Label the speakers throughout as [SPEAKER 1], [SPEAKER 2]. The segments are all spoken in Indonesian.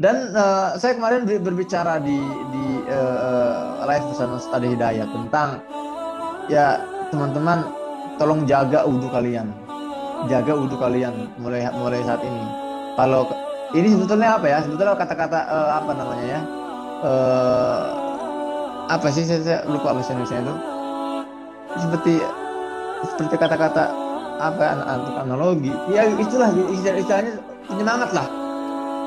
[SPEAKER 1] Dan uh, saya kemarin berbicara di di uh, live bersama Ustadz Hidayah tentang ya teman-teman tolong jaga wudhu kalian, jaga wudhu kalian mulai mulai saat ini. Kalau ini sebetulnya apa ya? Sebetulnya kata-kata uh, apa namanya ya? Uh, apa sih saya, saya lupa bahasa Indonesia itu seperti seperti kata-kata apa analogi ya istilah istilahnya penyemangat lah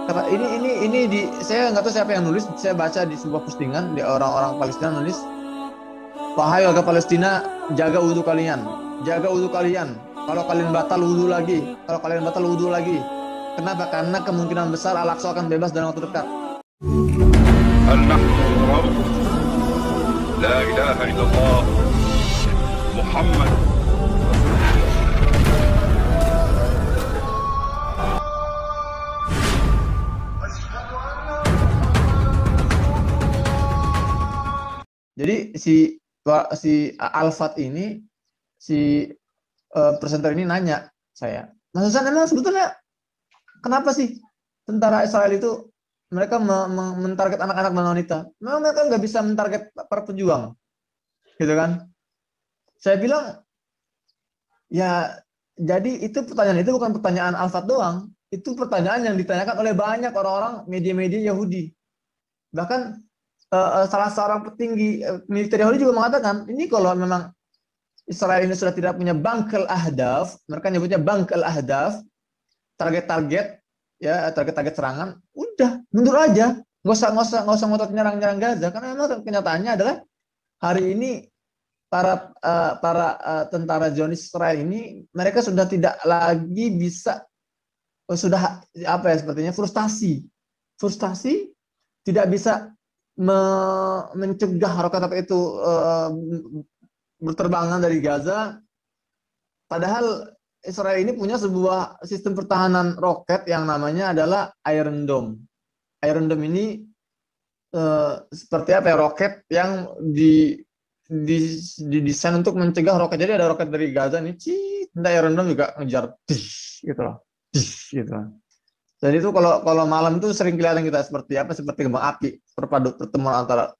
[SPEAKER 1] kata ini ini ini di saya nggak tahu siapa yang nulis saya baca di sebuah postingan di orang-orang Palestina nulis wahai warga Palestina jaga wudhu kalian jaga wudhu kalian kalau kalian batal wudhu lagi kalau kalian batal wudhu lagi kenapa karena kemungkinan besar Al-Aqsa akan bebas dalam waktu dekat Muhammad Jadi si si Alfat ini si uh, presenter ini nanya saya, Mas Hasan emang sebetulnya kenapa sih tentara Israel itu mereka mentarget anak-anak dan wanita? Memang mereka nggak bisa mentarget para pejuang, gitu kan? Saya bilang, ya jadi itu pertanyaan itu bukan pertanyaan Alfat doang, itu pertanyaan yang ditanyakan oleh banyak orang-orang media-media Yahudi. Bahkan uh, salah seorang petinggi uh, militer Yahudi juga mengatakan ini kalau memang Israel ini sudah tidak punya bangkel ahdaf, mereka nyebutnya bangkel ahdaf, target-target ya target-target serangan, udah mundur aja, nggak usah nggak usah nggak usah ngotot nyerang-nyerang Gaza karena memang kenyataannya adalah hari ini para uh, para uh, tentara Zionis Israel ini mereka sudah tidak lagi bisa sudah apa ya sepertinya frustasi frustasi tidak bisa me mencegah roket apa itu uh, berterbangan dari Gaza. Padahal Israel ini punya sebuah sistem pertahanan roket yang namanya adalah Iron Dome. Iron Dome ini uh, seperti apa ya roket yang di didesain untuk mencegah roket. Jadi ada roket dari Gaza nih, cih, Iron Dome juga ngejar, dih, gitu loh, gitu. Loh dan itu kalau kalau malam itu sering kelihatan kita seperti apa? Seperti kembang api, perpadu pertemuan antara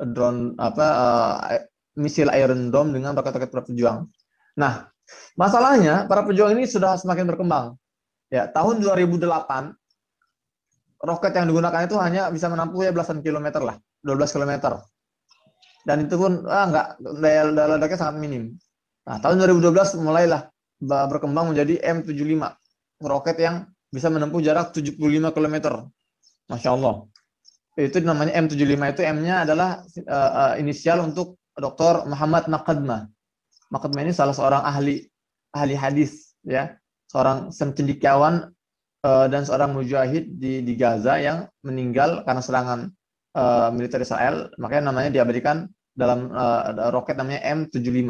[SPEAKER 1] drone apa uh, misil Iron Dome dengan roket-roket para pejuang. Nah, masalahnya para pejuang ini sudah semakin berkembang. Ya, tahun 2008 roket yang digunakan itu hanya bisa menampung ya belasan kilometer lah, 12 kilometer. Dan itu pun ah enggak daya, daya ledaknya sangat minim. Nah, tahun 2012 mulailah berkembang menjadi M75, roket yang bisa menempuh jarak 75 km. Masya Allah. Itu namanya M75 itu M-nya adalah uh, uh, inisial untuk Dr. Muhammad Naqadma. Naqadma ini salah seorang ahli ahli hadis ya, seorang sendikawan uh, eh, dan seorang mujahid di di Gaza yang meninggal karena serangan uh, militer Israel, makanya namanya diabadikan dalam uh, roket namanya M75.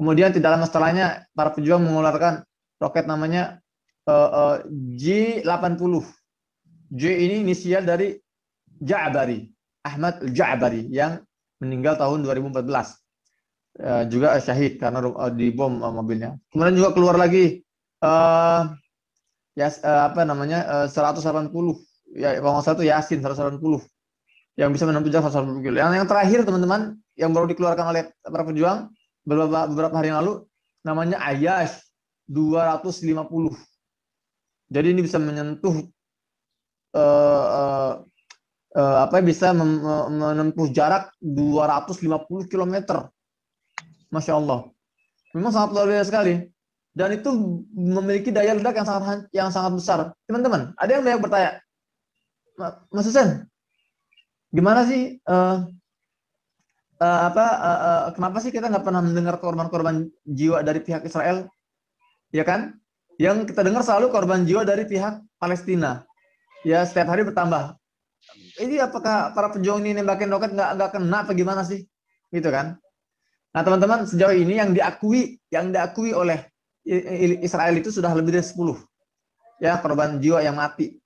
[SPEAKER 1] Kemudian tidak lama setelahnya para pejuang mengeluarkan roket namanya uh, uh, J80. J ini inisial dari Ja'bari, Ahmad Ja'bari yang meninggal tahun 2014. Uh, eh, juga syahid karena uh, eh, bom uh, eh, mobilnya. Kemudian juga keluar lagi uh, ya uh, apa namanya uh, 180 ya kalau satu Yasin 180 yang bisa menempuh jarak 180 kilo. Yang, yang terakhir teman-teman yang baru dikeluarkan oleh para pejuang beberapa, beberapa hari yang lalu namanya Ayas 250 jadi ini bisa menyentuh uh, uh, uh, apa ya, bisa menempuh jarak 250 km. Masya Allah. Memang sangat luar biasa sekali. Dan itu memiliki daya ledak yang sangat yang sangat besar. Teman-teman, ada yang banyak bertanya, Mas Susan, gimana sih uh, uh, apa uh, uh, kenapa sih kita nggak pernah mendengar korban-korban jiwa dari pihak Israel? Ya kan? Yang kita dengar selalu korban jiwa dari pihak Palestina. Ya setiap hari bertambah. Ini apakah para pejuang ini nembakin roket nggak nggak kena apa gimana sih? Gitu kan? Nah teman-teman sejauh ini yang diakui yang diakui oleh Israel itu sudah lebih dari 10 ya korban jiwa yang mati.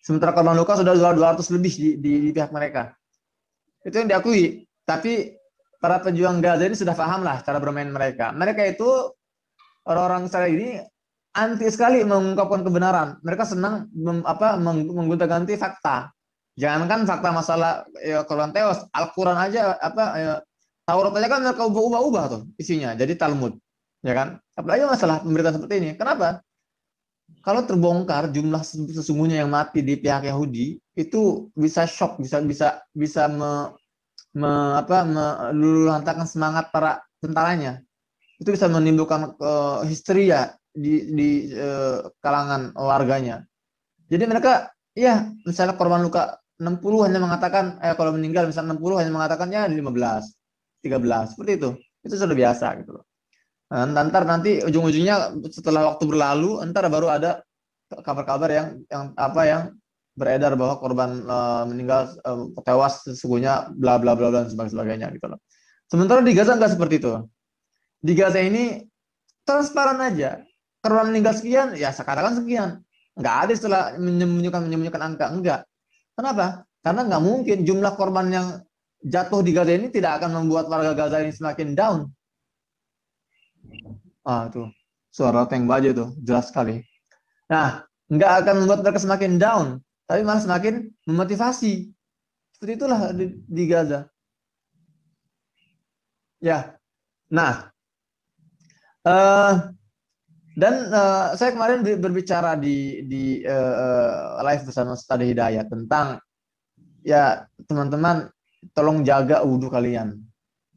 [SPEAKER 1] Sementara korban luka sudah 200 lebih di, di, di pihak mereka. Itu yang diakui. Tapi para pejuang Gaza ini sudah paham lah cara bermain mereka. Mereka itu orang-orang Israel ini anti sekali mengungkapkan kebenaran. Mereka senang mem, apa mengganti ganti fakta. Jangankan fakta masalah ya, Quran teos, Al-Qur'an aja apa ya, Taurat aja kan mereka ubah-ubah tuh isinya jadi Talmud, ya kan? Apalagi masalah pemberitaan seperti ini. Kenapa? Kalau terbongkar jumlah sesungguhnya yang mati di pihak Yahudi itu bisa shock, bisa bisa bisa me, me, apa meluluh semangat para tentaranya. Itu bisa menimbulkan uh, histeria di, di eh, kalangan warganya. Jadi mereka ya misalnya korban luka 60 hanya mengatakan eh kalau meninggal misalnya 60 hanya mengatakan ya 15, 13 seperti itu. Itu sudah biasa gitu loh. Nah, ntar nanti ujung-ujungnya setelah waktu berlalu ntar baru ada kabar-kabar yang yang apa yang beredar bahwa korban uh, meninggal uh, tewas sesungguhnya bla bla bla dan sebagainya gitu loh. Sementara di Gaza nggak seperti itu. Di Gaza ini transparan aja. Korban meninggal sekian, ya sekarang kan sekian. Nggak ada setelah menyembunyikan-menyembunyikan angka, enggak. Kenapa? Karena nggak mungkin jumlah korban yang jatuh di Gaza ini tidak akan membuat warga Gaza ini semakin down. Ah, tuh. Suara tank baja tuh, jelas sekali. Nah, nggak akan membuat mereka semakin down, tapi malah semakin memotivasi. Seperti itulah di, di Gaza. Ya, nah, uh, dan uh, saya kemarin berbicara di di uh, live bersama Ustaz Hidayat tentang ya teman-teman tolong jaga wudhu kalian.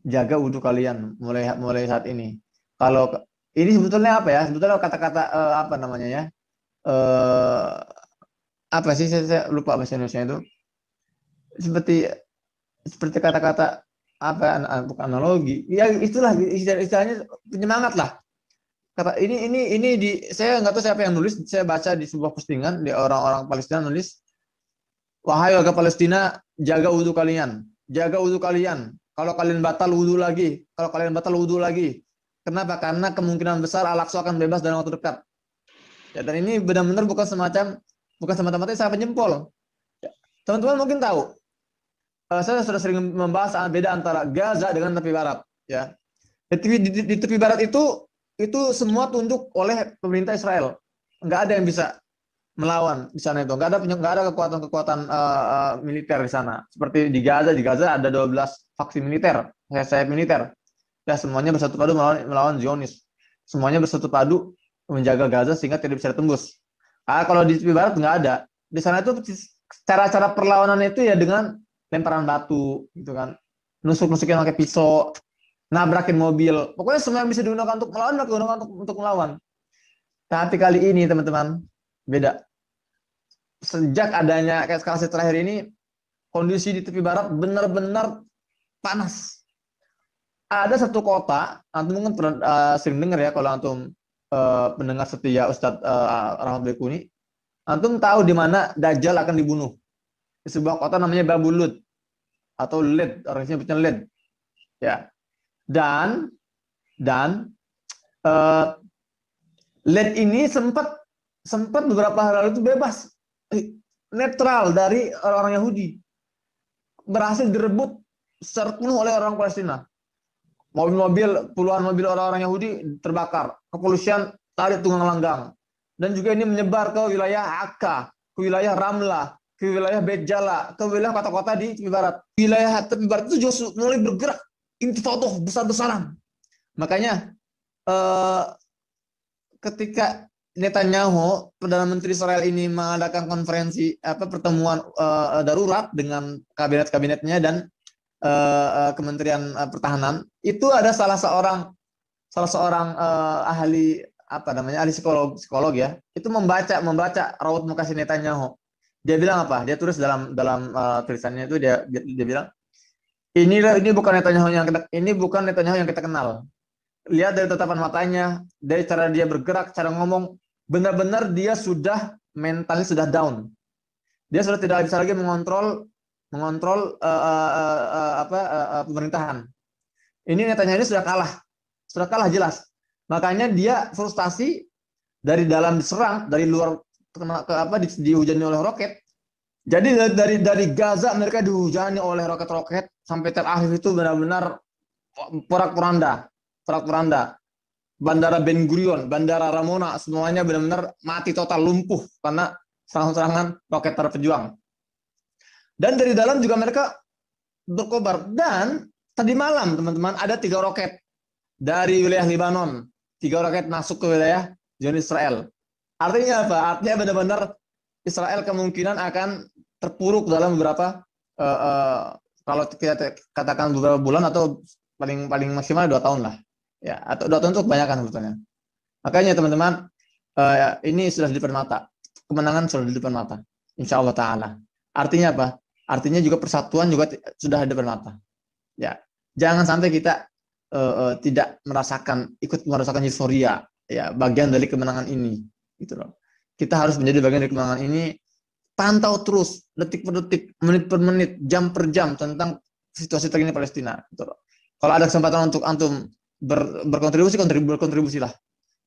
[SPEAKER 1] Jaga wudhu kalian mulai mulai saat ini. Kalau ini sebetulnya apa ya? Sebetulnya kata-kata uh, apa namanya ya? Uh, apa sih saya, saya lupa bahasa Indonesia itu. Seperti seperti kata-kata apa bukan analogi ya itulah istilahnya penyemangat lah kata ini ini ini di saya nggak tahu siapa yang nulis saya baca di sebuah postingan di orang-orang Palestina nulis wahai warga Palestina jaga wudhu kalian jaga wudhu kalian kalau kalian batal wudhu lagi kalau kalian batal wudhu lagi kenapa karena kemungkinan besar Al-Aqsa akan bebas dalam waktu dekat ya, dan ini benar-benar bukan semacam bukan semacam mata saya penjempol teman-teman mungkin tahu eh, saya sudah sering membahas ah, beda antara Gaza dengan tepi barat ya di tepi, di, di tepi barat itu itu semua tunduk oleh pemerintah Israel. Nggak ada yang bisa melawan di sana itu. Nggak ada nggak ada kekuatan-kekuatan uh, militer di sana. Seperti di Gaza, di Gaza ada 12 faksi militer, sayap militer. Ya semuanya bersatu padu melawan, melawan Zionis. Semuanya bersatu padu menjaga Gaza sehingga tidak bisa tembus. Ah kalau di tepi barat nggak ada. Di sana itu cara-cara perlawanan itu ya dengan lemparan batu gitu kan. Nusuk-nusukin pakai pisau, nabrakin mobil. Pokoknya semua yang bisa digunakan untuk melawan, digunakan untuk, untuk melawan. Tapi kali ini teman-teman, beda. Sejak adanya eskalasi terakhir ini, kondisi di tepi barat benar-benar panas. Ada satu kota, antum mungkin uh, sering dengar ya kalau antum uh, mendengar setia Ustadz uh, Rahmat Bekuni, antum tahu di mana Dajjal akan dibunuh. Di sebuah kota namanya Babulut atau Led, orangnya sini Led. Ya, dan dan uh, LED ini sempat sempat beberapa hari lalu itu bebas eh, netral dari orang Yahudi berhasil direbut secara oleh orang Palestina mobil-mobil puluhan mobil orang-orang Yahudi terbakar kepolisian tarik tunggang langgang dan juga ini menyebar ke wilayah Akka ke wilayah Ramla ke wilayah Bejala ke wilayah kota-kota di timur barat wilayah timur barat itu juga mulai bergerak intifadah besar-besaran. Makanya eh, ketika Netanyahu perdana menteri Israel ini mengadakan konferensi apa pertemuan eh, darurat dengan kabinet-kabinetnya dan eh, eh Kementerian eh, Pertahanan, itu ada salah seorang salah seorang eh, ahli apa namanya ahli psikolog psikolog ya itu membaca membaca raut muka si Netanyahu dia bilang apa dia tulis dalam dalam uh, tulisannya itu dia, dia dia bilang Inilah ini bukan Netanyahu yang kita, ini bukan Netanyahu yang kita kenal. Lihat dari tatapan matanya, dari cara dia bergerak, cara ngomong, benar-benar dia sudah mentalnya sudah down. Dia sudah tidak bisa lagi mengontrol mengontrol uh, uh, uh, apa uh, uh, pemerintahan. Ini Netanyahu ini sudah kalah, sudah kalah jelas. Makanya dia frustasi dari dalam diserang, dari luar kena ke apa di, dihujani oleh roket, jadi eh, dari dari Gaza mereka dihujani oleh roket-roket sampai terakhir itu benar-benar porak-poranda, porak-poranda. Bandara Ben Gurion, Bandara Ramona semuanya benar-benar mati total lumpuh karena serangan-serangan roket para Dan dari dalam juga mereka berkobar dan tadi malam teman-teman ada tiga roket dari wilayah Lebanon, tiga roket masuk ke wilayah zona Israel. Artinya apa? Artinya benar-benar Israel kemungkinan akan terpuruk dalam beberapa uh, uh, kalau kita katakan beberapa bulan atau paling paling maksimal dua tahun lah ya atau dua tahun itu kebanyakan sebetulnya makanya teman-teman uh, ini sudah di depan mata kemenangan sudah di depan mata insya Allah taala artinya apa artinya juga persatuan juga sudah di depan mata ya jangan sampai kita uh, uh, tidak merasakan ikut merasakan euforia ya bagian dari kemenangan ini gitu loh kita harus menjadi bagian dari kebanggaan ini. Pantau terus detik per detik, menit per menit, jam per jam tentang situasi terkini Palestina. Gitu. Kalau ada kesempatan untuk antum ber, berkontribusi, kontribu, berkontribusi lah.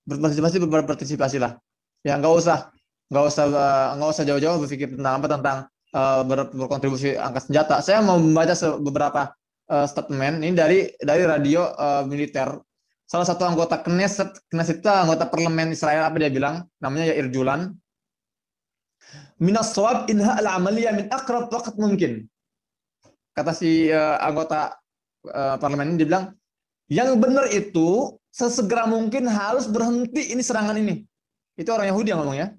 [SPEAKER 1] Berpartisipasi, berpartisipasi lah. Ya nggak usah, nggak usah, eh, nggak usah jauh-jauh berpikir tentang apa tentang uh, ber, berkontribusi angkat senjata. Saya mau membaca beberapa uh, statement ini dari dari radio uh, militer salah satu anggota Knesset, Knesset itu anggota parlemen Israel apa dia bilang, namanya Yair Julan. Minas sawab inha al amaliyah min akrab waktu mungkin. Kata si uh, anggota uh, parlemen ini dia bilang yang benar itu sesegera mungkin harus berhenti ini serangan ini. Itu orang Yahudi yang ngomong ya.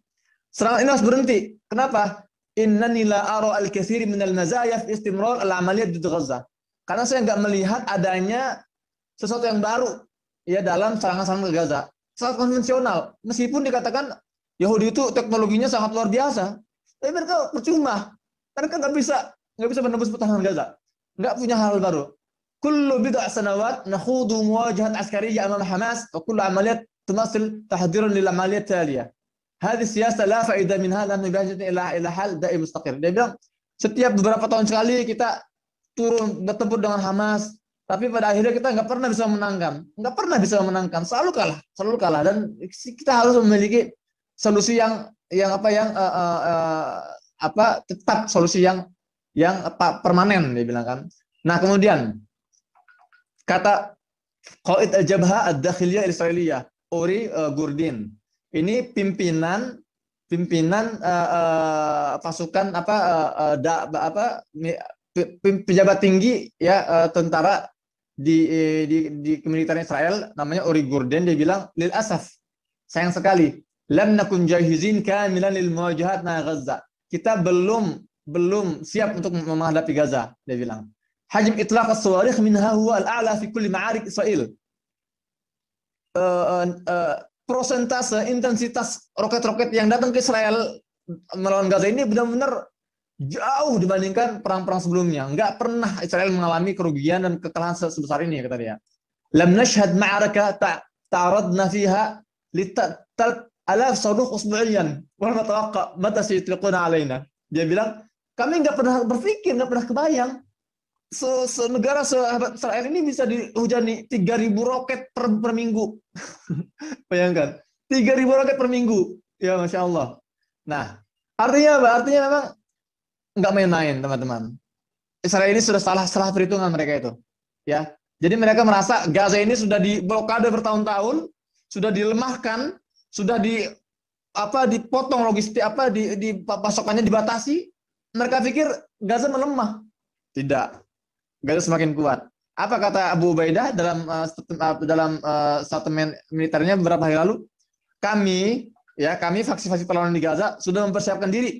[SPEAKER 1] Serangan ini harus berhenti. Kenapa? inna nila aro al-katsir min al nazayaf istimrol al-amaliyah di Gaza. Karena saya nggak melihat adanya sesuatu yang baru ya dalam serangan-serangan ke Gaza. Sangat konvensional. Meskipun dikatakan Yahudi itu teknologinya sangat luar biasa, tapi mereka percuma. Mereka nggak bisa nggak bisa menembus pertahanan Gaza. Nggak punya hal baru. Kullu bid'a sanawat nakhudu muwajahat askariyya amal Hamas wa kullu amaliyat tunasil tahdiran lil amaliyat taliyah. Hadis siasa la fa'idah minha lam nubajat ila ila hal da'i mustaqir. Dia bilang setiap beberapa tahun sekali kita turun bertempur dengan Hamas, tapi pada akhirnya kita nggak pernah bisa menangkan, nggak pernah bisa menangkan, selalu kalah, selalu kalah. Dan kita harus memiliki solusi yang yang apa yang uh, uh, uh, apa tetap solusi yang yang apa permanen dia bilang kan. Nah kemudian kata Qaid al-Jabha ad-Dakhiliyah Israeliyah Uri uh, Gurdin. Ini pimpinan pimpinan uh, uh, pasukan apa uh, da, apa pejabat tinggi ya uh, tentara Eh, di di, di kemiliteran Israel namanya Uri Gurden dia bilang lil asaf sayang sekali lam nakun jahizin kamilan lil muwajahat na Gaza kita belum belum siap untuk menghadapi Gaza dia bilang hajim itlaq as-sawarikh minha huwa al-a'la fi kulli ma'arik Israel uh, uh, prosentase intensitas roket-roket yang datang ke Israel melawan Gaza ini benar-benar jauh dibandingkan perang-perang sebelumnya. Enggak pernah Israel mengalami kerugian dan kekalahan sebesar ini kata dia. Lam nashhad ma'araka ta'aradna fiha litat alaf saduq usbu'iyan wa tawaqqa mata sayutliquna alaina. Dia bilang, kami enggak pernah berpikir, enggak pernah kebayang se, se negara sahabat Israel ini bisa dihujani 3000 roket per, per minggu. Bayangkan, 3000 roket per minggu. Ya Masya Allah. Nah, artinya apa? Artinya memang nggak main-main teman-teman. Israel ini sudah salah salah perhitungan mereka itu, ya. Jadi mereka merasa Gaza ini sudah diblokade bertahun-tahun, sudah dilemahkan, sudah di apa dipotong logistik apa di, di pasokannya dibatasi. Mereka pikir Gaza melemah. Tidak. Gaza semakin kuat. Apa kata Abu Ubaidah dalam uh, dalam uh, statement militernya beberapa hari lalu? Kami ya kami faksi-faksi perlawanan di Gaza sudah mempersiapkan diri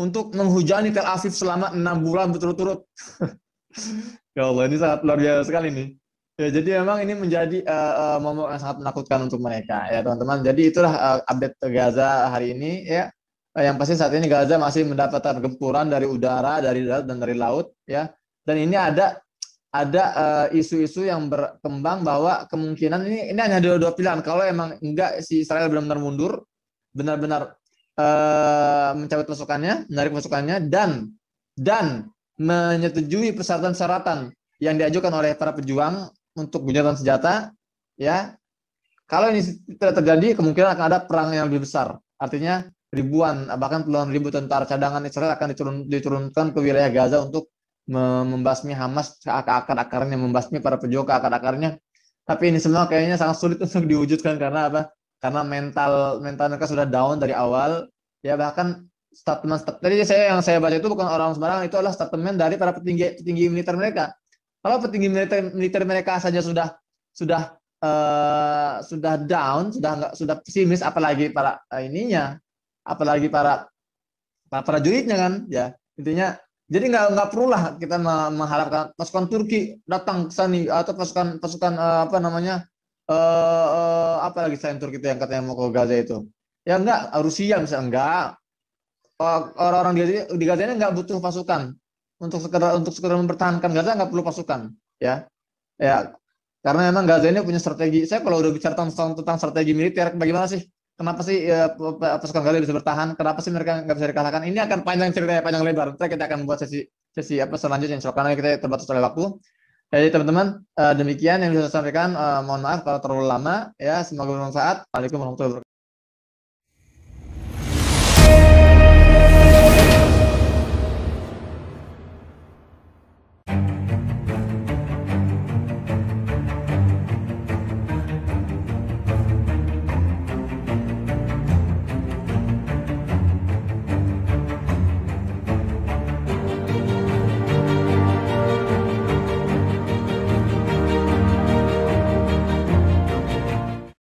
[SPEAKER 1] untuk menghujani Tel Aviv selama enam bulan berturut-turut. Mm-hmm. ya Allah, ini sangat luar biasa sekali nih. Ya, jadi memang ini menjadi uh, eh, uh, eh, momok yang sangat menakutkan untuk mereka ya teman-teman. Jadi itulah uh, update Gaza hari ini ya. Uh, yang pasti saat ini Gaza masih mendapatkan gempuran dari udara, dari darat dan dari laut ya. Dan ini ada ada isu-isu uh, yang berkembang bahwa kemungkinan ini ini hanya dua, dua pilihan. Kalau emang enggak si Israel benar-benar mundur, benar-benar Eh, mencabut masukannya, menarik masukannya dan dan menyetujui persyaratan-persyaratan yang diajukan oleh para pejuang untuk gencatan senjata, ya. Kalau ini tidak terjadi, kemungkinan akan ada perang yang lebih besar. Artinya ribuan, bahkan puluhan ribu tentara cadangan Israel akan diturun, diturunkan ke wilayah Gaza untuk membasmi Hamas ke akar-akarnya, membasmi para pejuang ke akar-akarnya. Tapi ini semua kayaknya sangat sulit untuk diwujudkan karena apa? karena mental mental mereka sudah down dari awal ya bahkan statement tadi saya yang saya baca itu bukan orang sembarangan itu adalah statement dari para petinggi petinggi militer mereka kalau petinggi militer militer mereka saja sudah sudah uh, sudah down sudah nggak sudah pesimis apalagi para uh, ininya apalagi para para prajuritnya kan ya intinya jadi nggak nggak perlu lah kita mengharapkan pasukan Turki datang ke sana atau pasukan pasukan uh, apa namanya uh, uh, apa lagi selain Turki itu yang katanya mau ke Gaza itu? Ya enggak, Rusia misalnya enggak. Eh, orang-orang di Gaza, di Gaza ini enggak butuh pasukan. Untuk sekedar untuk sekedar mempertahankan Gaza enggak perlu pasukan, ya. Ya, karena memang Gaza ini punya strategi. Saya kalau udah bicara tentang, tentang strategi militer, bagaimana sih? Kenapa sih ya, pasukan Gaza bisa bertahan? Kenapa sih mereka nggak bisa dikalahkan? Ini akan panjang ceritanya, panjang lebar. Nanti kita akan buat sesi sesi apa selanjutnya. karena kita terbatas oleh waktu. Jadi teman-teman, eh, demikian yang bisa saya sampaikan. Eh, mohon maaf kalau terlalu lama. Ya, semoga bermanfaat. Waalaikumsalam warahmatullahi wabarakatuh.